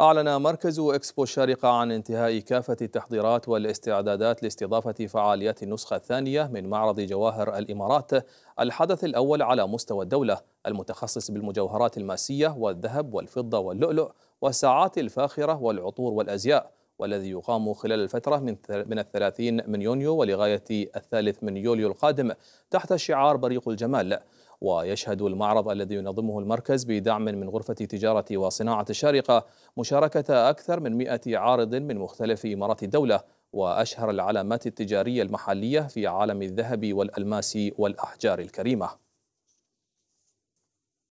أعلن مركز إكسبو الشارقة عن انتهاء كافة التحضيرات والاستعدادات لاستضافة فعاليات النسخة الثانية من معرض جواهر الإمارات الحدث الأول على مستوى الدولة المتخصص بالمجوهرات الماسية والذهب والفضة واللؤلؤ والساعات الفاخرة والعطور والأزياء والذي يقام خلال الفترة من من الثلاثين من يونيو ولغاية الثالث من يوليو القادم تحت شعار بريق الجمال ويشهد المعرض الذي ينظمه المركز بدعم من غرفة تجارة وصناعة الشارقة مشاركة أكثر من 100 عارض من مختلف إمارات الدولة وأشهر العلامات التجارية المحلية في عالم الذهب والألماس والأحجار الكريمة